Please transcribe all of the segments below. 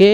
Qué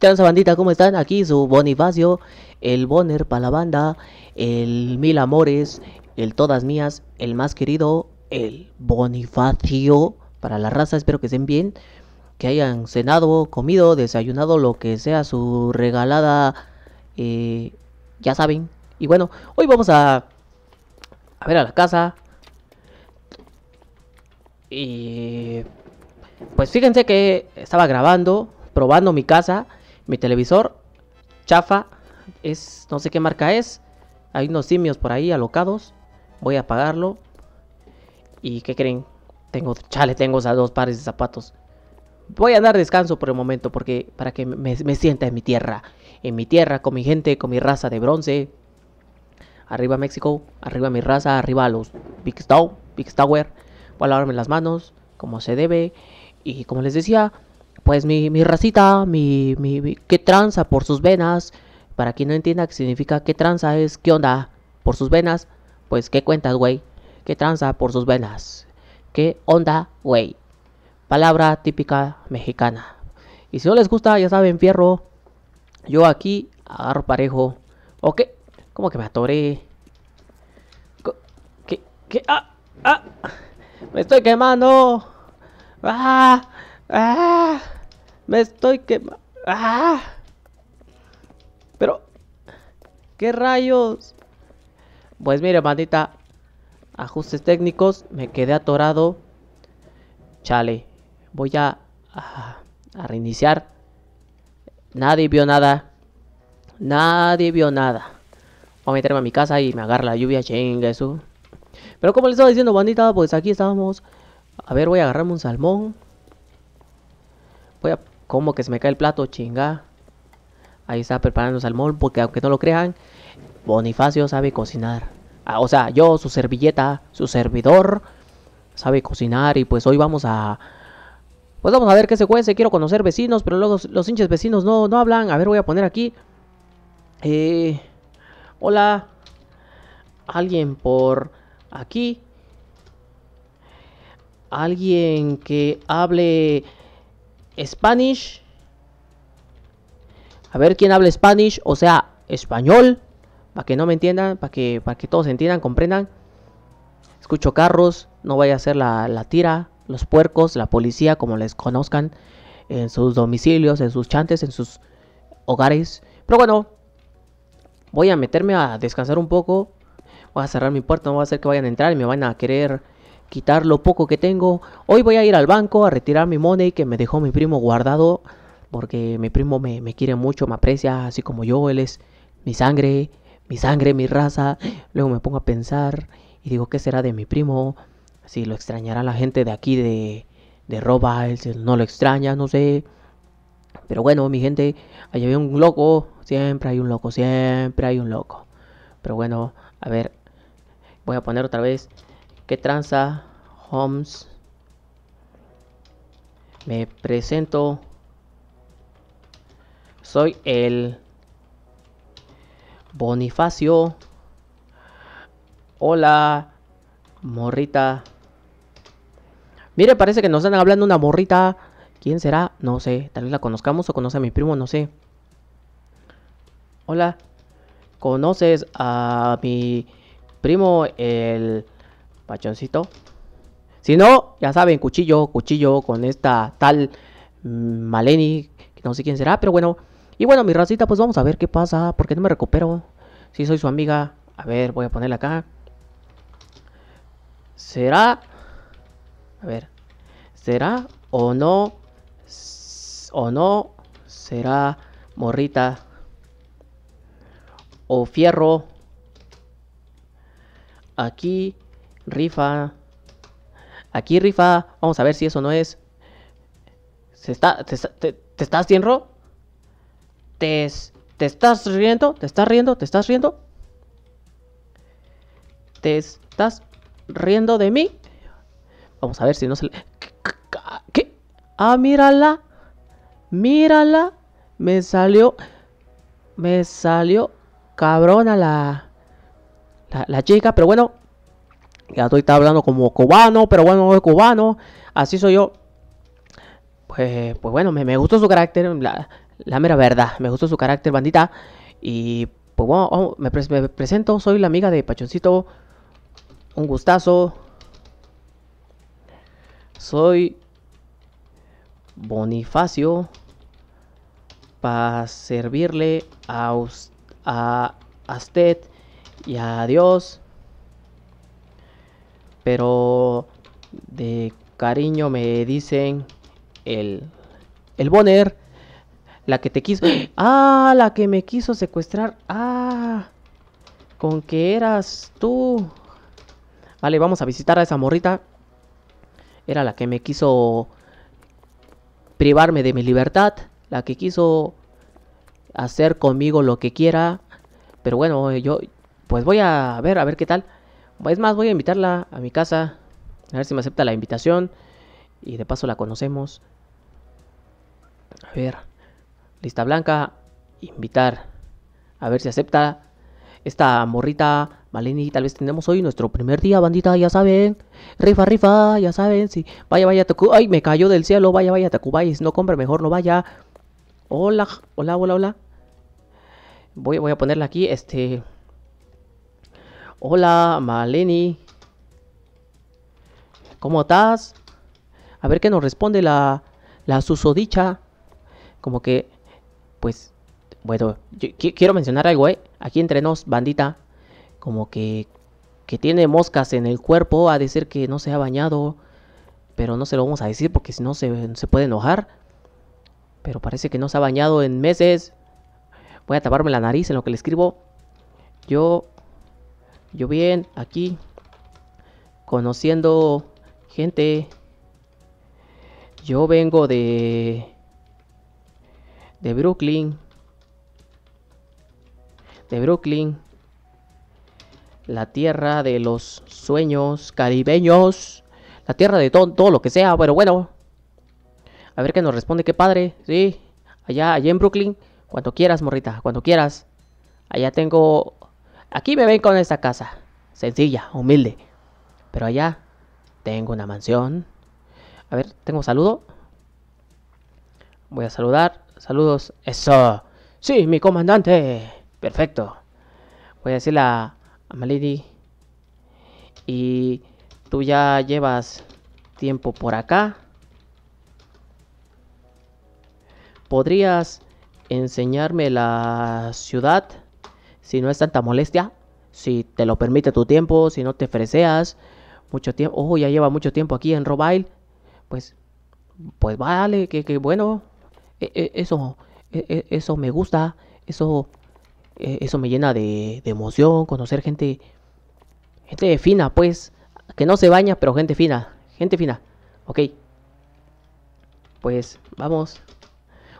Transa bandita, ¿cómo están? Aquí su Bonifacio, el Bonner para la banda, el Mil Amores, el Todas Mías, el más querido, el Bonifacio para la raza. Espero que estén bien, que hayan cenado, comido, desayunado, lo que sea su regalada. Eh, ya saben. Y bueno, hoy vamos a, a ver a la casa, y pues fíjense que estaba grabando, probando mi casa, mi televisor, chafa, es no sé qué marca es. Hay unos simios por ahí alocados. Voy a apagarlo. ¿Y qué creen? Tengo, chale, tengo dos pares de zapatos. Voy a dar descanso por el momento porque para que me, sienta en mi tierra. En mi tierra, con mi gente, con mi raza de bronce. Arriba México, arriba mi raza, arriba los Big Stow, Big Tower voy a lavarme las manos como se debe. Y como les decía, pues mi, mi racita, mi, mi, que tranza por sus venas. Para quien no entienda qué significa qué tranza es qué onda por sus venas, pues qué cuentas, güey. Que tranza por sus venas. ¿Qué onda, güey? Palabra típica mexicana. Y si no les gusta, ya saben, fierro. Yo aquí agarro parejo. Ok, cómo que me atoré. ¿Qué? ¿Qué? ¡Ah! ¡Ah! Me estoy quemando. ¡Ah! ah me estoy quemando. ¡Ah! Pero... ¿Qué rayos? Pues mire, bandita. Ajustes técnicos. Me quedé atorado. Chale. Voy a... reiniciar. Nadie vio nada. Nadie vio nada. Voy a meterme a mi casa y me agarra la lluvia. chinga eso. Pero como les estaba diciendo, bandita, pues aquí estábamos. A ver, voy a agarrarme un salmón. Voy a... ¿Cómo que se me cae el plato, chinga. Ahí está preparando el salmón, porque aunque no lo crean, Bonifacio sabe cocinar. Ah, o sea, yo, su servilleta, su servidor, sabe cocinar. Y pues hoy vamos a... Pues vamos a ver qué se cuece. Quiero conocer vecinos, pero luego los hinches vecinos no, no hablan. A ver, voy a poner aquí. Eh... Hola. Alguien por aquí. Alguien que hable Spanish. A ver quién hable Spanish, o sea, español. Para que no me entiendan, para que, para que todos entiendan, comprendan. Escucho carros, no vaya a ser la, la tira, los puercos, la policía, como les conozcan, en sus domicilios, en sus chantes, en sus hogares. Pero bueno, voy a meterme a descansar un poco voy a cerrar mi puerta, no va a ser que vayan a entrar y me van a querer quitar lo poco que tengo. Hoy voy a ir al banco a retirar mi money que me dejó mi primo guardado, porque mi primo me, quiere mucho, me aprecia, así como yo, él es mi sangre, mi sangre, mi raza. Luego me pongo a pensar y digo, ¿qué será de mi primo? Si lo extrañará la gente de aquí de, Roba, él no lo extraña, no sé. Pero bueno, mi gente, allá había un loco, siempre hay un loco, siempre hay un loco. Pero bueno, a ver, Voy a poner otra vez. ¿Qué tranza? Homes. Me presento. Soy el Bonifacio. Hola, morrita. Mire, parece que nos están hablando una morrita. ¿Quién será? No sé. Tal vez la conozcamos o conoce a mi primo, no sé. Hola. ¿Conoces a mi Primo el pachoncito. Si no, ya saben, cuchillo, cuchillo con esta tal Maleni, que no sé quién será, pero bueno. Y bueno, mi racita, pues vamos a ver qué pasa, porque no me recupero. Si soy su amiga, a ver, voy a ponerla acá. ¿Será? A ver. ¿Será o no? ¿O no? ¿Será morrita? ¿O fierro? Aquí rifa. Aquí rifa. Vamos a ver si eso no es. ¿Se está, te, estás riendo? ¿Te, estás riendo? ¿Te estás riendo? ¿Te estás riendo? ¿Te estás riendo de mí? Vamos a ver si no se le... ¿Qué? Ah, mírala. Mírala. Me salió... Me salió Cabrónala. la la, chica, pero bueno, ya estoy hablando como cubano, pero bueno, no cubano, así soy yo. Pues, pues, bueno, me, me gustó su carácter, la, mera verdad, me gustó su carácter, bandita. Y pues bueno, me, presento, soy la amiga de Pachoncito, un gustazo. Soy Bonifacio para servirle a, a, a usted y adiós. Pero de cariño me dicen el, el Bonner, la que te quiso... Ah, la que me quiso secuestrar. Ah, con que eras tú. Vale, vamos a visitar a esa morrita. Era la que me quiso privarme de mi libertad. La que quiso hacer conmigo lo que quiera. Pero bueno, yo, pues voy a ver, a ver qué tal. Es más, voy a invitarla a mi casa, a ver si me acepta la invitación. Y de paso la conocemos. A ver, lista blanca, invitar. A ver si acepta esta morrita Maleni. Tal vez tenemos hoy nuestro primer día, bandita, ya saben. Rifa, rifa, ya saben. Sí. Vaya, vaya, Taku, Ay, me cayó del cielo. Vaya, vaya, Si No compre, mejor no vaya. Hola, hola, hola, hola. Voy, voy a ponerla aquí. Este. Hola, Maleni. ¿Cómo estás? A ver qué nos responde la, la susodicha. Como que, pues, bueno, quiero mencionar algo, ¿eh? Aquí entre nos, bandita, como que, que tiene moscas en el cuerpo, a decir que no se ha bañado, pero no se lo vamos a decir porque si no se, se puede enojar. Pero parece que no se ha bañado en meses. Voy a taparme la nariz en lo que le escribo. Yo yo bien, aquí, conociendo gente. Yo vengo de... De Brooklyn. De Brooklyn. La tierra de los sueños caribeños. La tierra de todo, todo lo que sea, pero bueno. A ver qué nos responde, qué padre. Sí, allá, allá en Brooklyn. Cuando quieras, morrita, cuando quieras. Allá tengo Aquí me ven con esta casa, sencilla, humilde. Pero allá tengo una mansión. A ver, tengo saludo. Voy a saludar. Saludos. Eso. Sí, mi comandante. Perfecto. Voy a decirle a, a Y tú ya llevas tiempo por acá. ¿Podrías enseñarme la ciudad? si no es tanta molestia, si te lo permite tu tiempo, si no te freseas mucho tiempo, ojo, ya lleva mucho tiempo aquí en Robile, pues, pues vale, que, bueno, e, e, eso, e, eso me gusta, eso, eso me llena de, de emoción, conocer gente, gente fina, pues, que no se baña, pero gente fina, gente fina, ok. Pues vamos,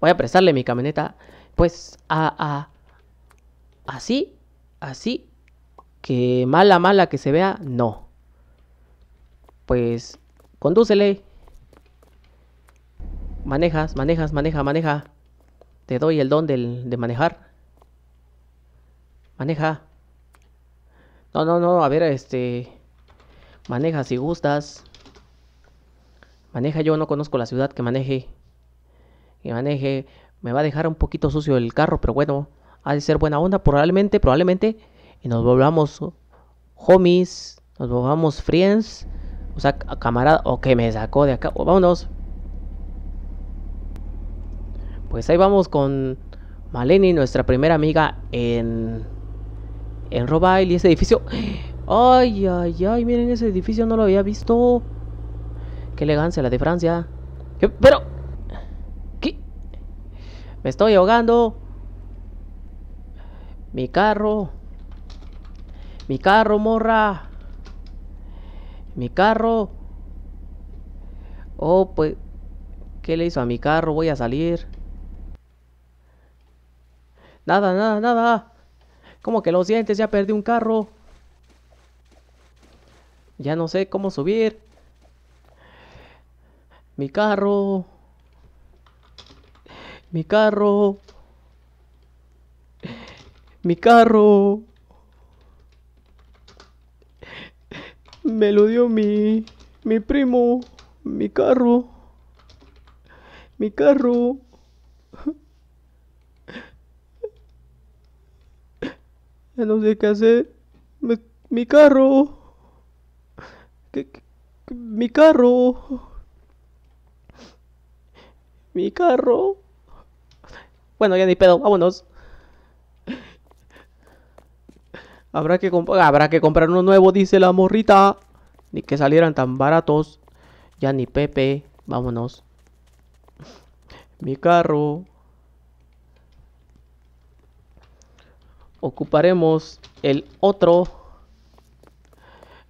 voy a prestarle mi camioneta, pues, a, a, así, así, que mala, mala que se vea, no. Pues, condúcele. Manejas, manejas, maneja, maneja. Te doy el don de manejar. Maneja. No, no, no, a ver, este... Maneja si gustas. Maneja, yo no conozco la ciudad que maneje. Que maneje. Me va a dejar un poquito sucio el carro, pero bueno ha de ser buena onda, probablemente, probablemente, y nos volvamos homies, nos volvamos friends, o sea, camarada, o que me sacó de acá, vámonos. Pues ahí vamos con Maleni, nuestra primera amiga en, en Robile, y ese edificio, ay, ay, ay, miren ese edificio, no lo había visto. Qué elegancia la de Francia. Pero... ¿Qué? Me estoy ahogando. Mi carro. Mi carro, morra. Mi carro. Oh, pues... ¿Qué le hizo a mi carro? Voy a salir. Nada, nada, nada. cómo que lo sientes? Ya perdí un carro. Ya no sé cómo subir. Mi carro. Mi carro. Mi carro. Me lo dio mi, mi primo. Mi carro. Mi carro. Ya no sé qué hacer. Mi, mi carro. mi carro. Mi carro. Bueno, ya ni pedo, vámonos. Habrá que, habrá que comprar uno nuevo, dice la morrita. Ni que salieran tan baratos. Ya ni Pepe. Vámonos. Mi carro. Ocuparemos el otro.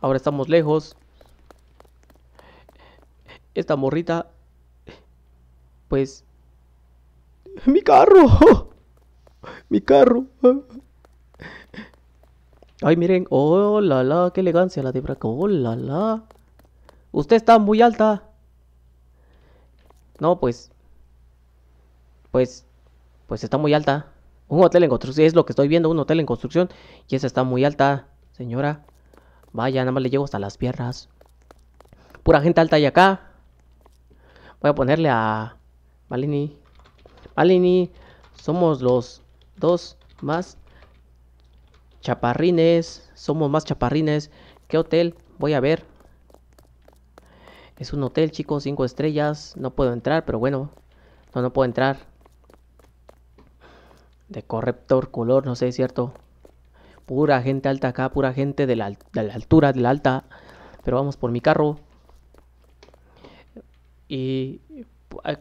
Ahora estamos lejos. Esta morrita. Pues. Mi carro. Mi carro. Ay, miren. hola la, la. Qué elegancia la de Braco! Oh, la, la. Usted está muy alta. No, pues. Pues. Pues está muy alta. Un hotel en construcción. Es lo que estoy viendo. Un hotel en construcción. Y esa está muy alta, señora. Vaya, nada más le llevo hasta las piernas. Pura gente alta y acá. Voy a ponerle a... Malini. Malini. Somos los dos más Chaparrines, somos más chaparrines. ¿Qué hotel? Voy a ver. Es un hotel, chicos, Cinco estrellas. No puedo entrar, pero bueno. No, no puedo entrar. De corrector color, no sé, ¿cierto? Pura gente alta acá, pura gente de la, de la altura, de la alta. Pero vamos por mi carro. Y pues,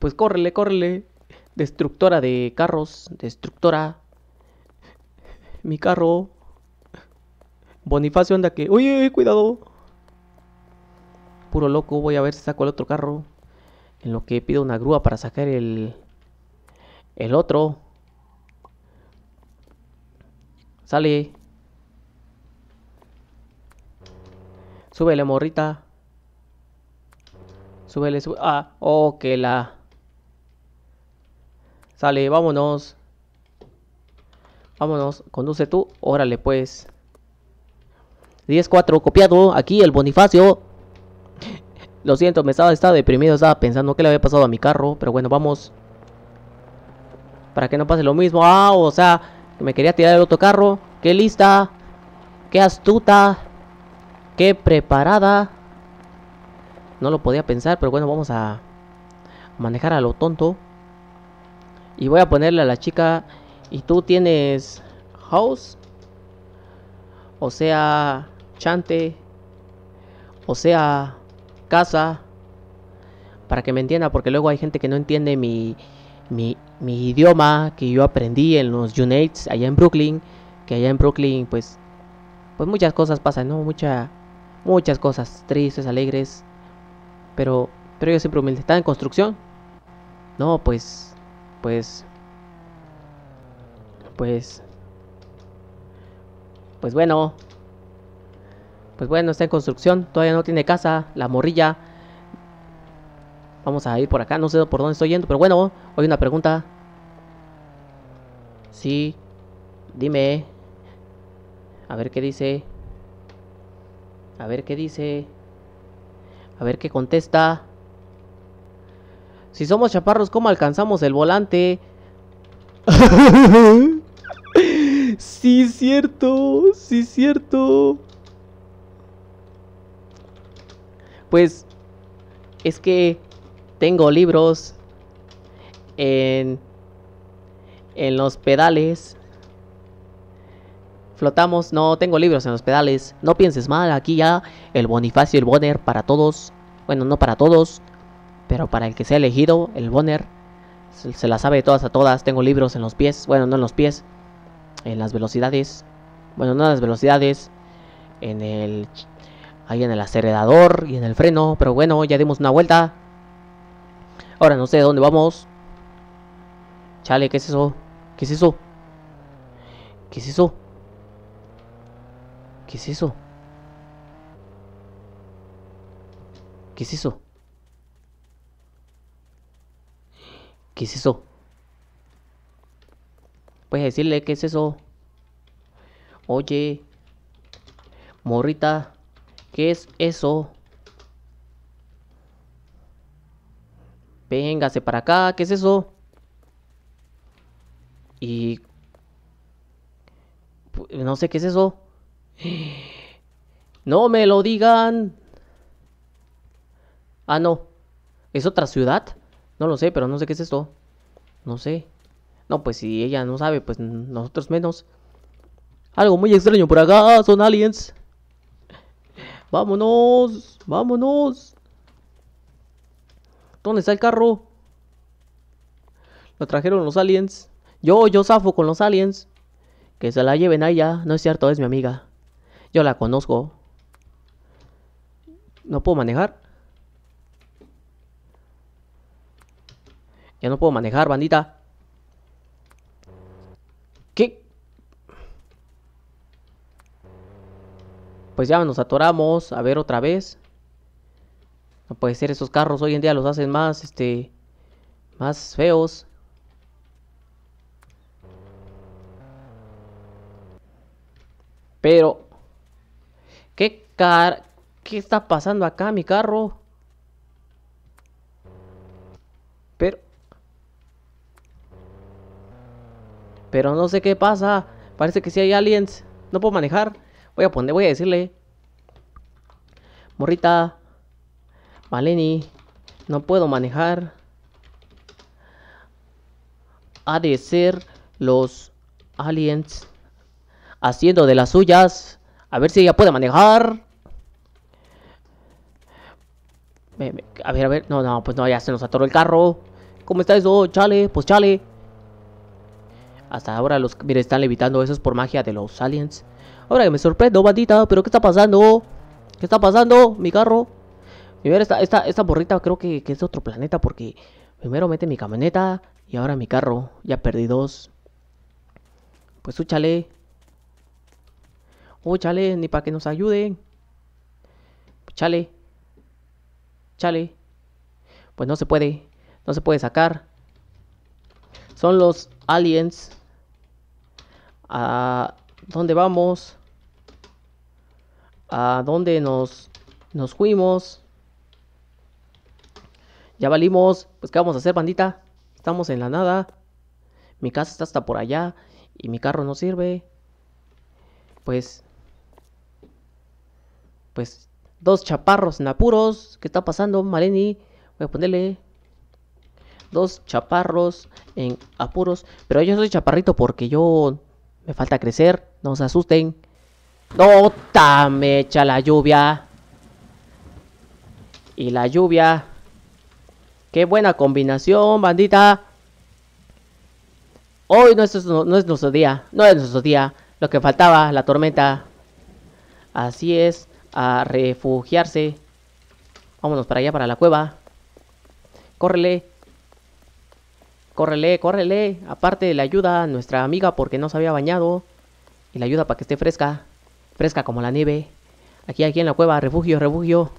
pues córrele, córrele. Destructora de carros, destructora mi carro. Bonifacio anda que... uy cuidado. Puro loco, voy a ver si saco el otro carro. En lo que pido una grúa para sacar el... El otro. Sale. Súbele, morrita. Súbele, súbele. Ah, oh, la. Sale, vámonos. Vámonos, conduce tú. Órale, pues. 10-4, copiado. Aquí el Bonifacio. Lo siento, me estaba, deprimido. Estaba pensando que le había pasado a mi carro. Pero bueno, vamos. Para que no pase lo mismo. Ah, o sea, que me quería tirar el otro carro. Qué lista. Qué astuta. Qué preparada. No lo podía pensar, pero bueno, vamos a manejar a lo tonto. Y voy a ponerle a la chica y tú tienes house, o sea, chante, o sea, casa, para que me entienda, porque luego hay gente que no entiende mi, mi, idioma que yo aprendí en los Unites allá en Brooklyn, que allá en Brooklyn pues, pues muchas cosas pasan, ¿no? Mucha, muchas cosas, tristes, alegres, pero, pero yo siempre humilde, ¿está en construcción? No, pues, pues pues... Pues bueno. Pues bueno, está en construcción. Todavía no tiene casa. La morrilla. Vamos a ir por acá. No sé por dónde estoy yendo. Pero bueno, hoy una pregunta. Sí. Dime. A ver qué dice. A ver qué dice. A ver qué contesta. Si somos chaparros, ¿cómo alcanzamos el volante? Sí, cierto, sí, cierto. Pues es que tengo libros en, en los pedales. Flotamos, no tengo libros en los pedales. No pienses mal, aquí ya el Bonifacio, el Bonner para todos. Bueno, no para todos, pero para el que sea elegido, el Bonner se, se la sabe de todas a todas. Tengo libros en los pies, bueno, no en los pies, en las velocidades, bueno, no en las velocidades, en el ahí en el acelerador y en el freno, pero bueno, ya dimos una vuelta. Ahora no sé dónde vamos. Chale, ¿qué es eso? ¿Qué es eso? ¿Qué es eso? ¿Qué es eso? ¿Qué es eso? ¿Qué es eso? Pues, decirle, ¿qué es eso? Oye, morrita, ¿qué es eso? Véngase para acá, ¿qué es eso? Y... Pues, no sé qué es eso. No me lo digan. Ah, no. ¿Es otra ciudad? No lo sé, pero no sé qué es esto. No sé. No, pues si ella no sabe, pues nosotros menos. Algo muy extraño por acá, son aliens. Vámonos, vámonos. ¿Dónde está el carro? Lo trajeron los aliens. Yo, yo zafo con los aliens. Que se la lleven a ella. No es cierto, es mi amiga. Yo la conozco. No puedo manejar. Ya no puedo manejar, bandita. pues ya nos atoramos, a ver otra vez. No puede ser, esos carros hoy en día los hacen más, este, más feos. Pero, ¿qué car... ¿Qué está pasando acá, mi carro? Pero... Pero no sé qué pasa. Parece que si hay aliens. No puedo manejar. Voy a poner, voy a decirle. Morrita. Maleni. No puedo manejar. Ha de ser los aliens. Haciendo de las suyas. A ver si ella puede manejar. A ver, a ver. No, no, pues no, ya se nos atoró el carro. ¿Cómo está eso? Chale, pues chale. Hasta ahora los... Mire, están levitando. Eso es por magia de los aliens. Ahora que me sorprendo, bandita. ¿Pero qué está pasando? ¿Qué está pasando? Mi carro. Y ver, esta, esta, borrita creo que, es de otro planeta porque primero mete mi camioneta y ahora mi carro. Ya perdí dos. Pues úchale. Úchale, chale, ni para que nos ayuden. Chale. Chale. Pues no se puede. No se puede sacar. Son los aliens. Ah dónde vamos, a dónde nos, nos fuimos. Ya valimos, pues ¿qué vamos a hacer, bandita? Estamos en la nada. Mi casa está hasta por allá y mi carro no sirve. Pues... Pues dos chaparros en apuros. ¿Qué está pasando, Maleni? Voy a ponerle dos chaparros en apuros. Pero yo soy chaparrito porque yo me falta crecer. No se asusten. ¡No! ¡Me echa la lluvia! Y la lluvia. ¡Qué buena combinación, bandita! Hoy no es, es nuestro día. No es nuestro día. Lo que faltaba, la tormenta. Así es. A refugiarse. Vámonos para allá, para la cueva. Córrele. Córrele, córrele. Aparte de la ayuda, nuestra amiga porque no se había bañado. Y la ayuda para que esté fresca. Fresca como la nieve. Aquí, aquí en la cueva. Refugio, refugio.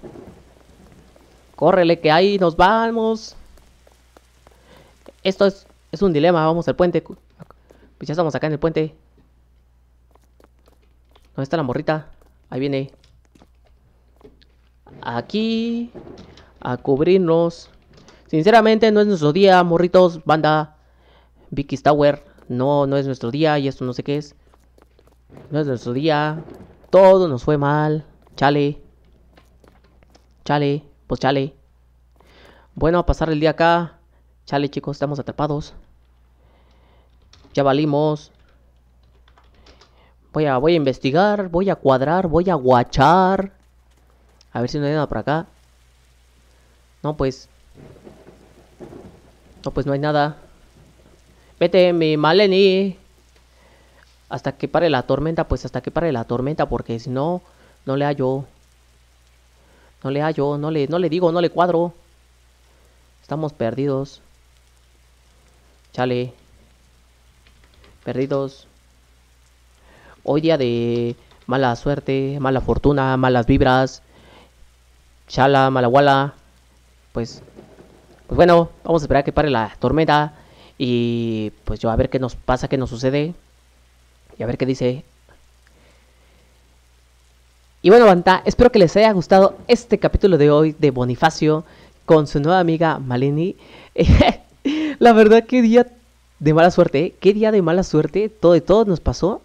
Córrele, que ahí nos vamos. Esto es, es un dilema. Vamos al puente. Pues ya estamos acá en el puente. ¿Dónde está la morrita? Ahí viene. Aquí. A cubrirnos. Sinceramente, no es nuestro día, morritos, banda. Vicky Tower, no, no es nuestro día y esto no sé qué es. No es nuestro día. Todo nos fue mal. Chale. Chale, pues chale. Bueno, a pasar el día acá. Chale, chicos, estamos atrapados. Ya valimos. Voy a, voy a investigar, voy a cuadrar, voy a guachar. A ver si no hay nada por acá. No, pues no, pues no hay nada. Vete, mi Maleni. Hasta que pare la tormenta, pues hasta que pare la tormenta, porque si no, no le hallo. No le hallo, no le, no le digo, no le cuadro. Estamos perdidos. Chale. Perdidos. Hoy día de mala suerte, mala fortuna, malas vibras. Chala, malaguala. Pues pues bueno, vamos a esperar a que pare la tormenta y pues yo a ver qué nos pasa, qué nos sucede y a ver qué dice. Y bueno, banda, espero que les haya gustado este capítulo de hoy de Bonifacio con su nueva amiga Malini. la verdad, qué día de mala suerte, qué día de mala suerte, todo y todo nos pasó.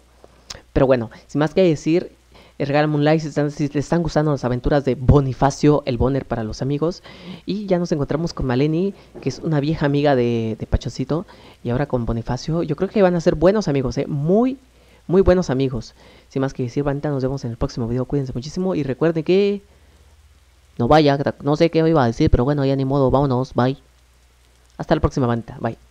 Pero bueno, sin más que decir, regálame un like si, les están gustando las aventuras de Bonifacio, el boner para los amigos. Y ya nos encontramos con Maleni, que es una vieja amiga de, Pachocito. Y ahora con Bonifacio, yo creo que van a ser buenos amigos, ¿eh? muy, muy buenos amigos. Sin más que decir, Vanita, nos vemos en el próximo video. Cuídense muchísimo y recuerden que... No vaya, no sé qué iba a decir, pero bueno, ya ni modo, vámonos, bye. Hasta la próxima, Vanita. bye.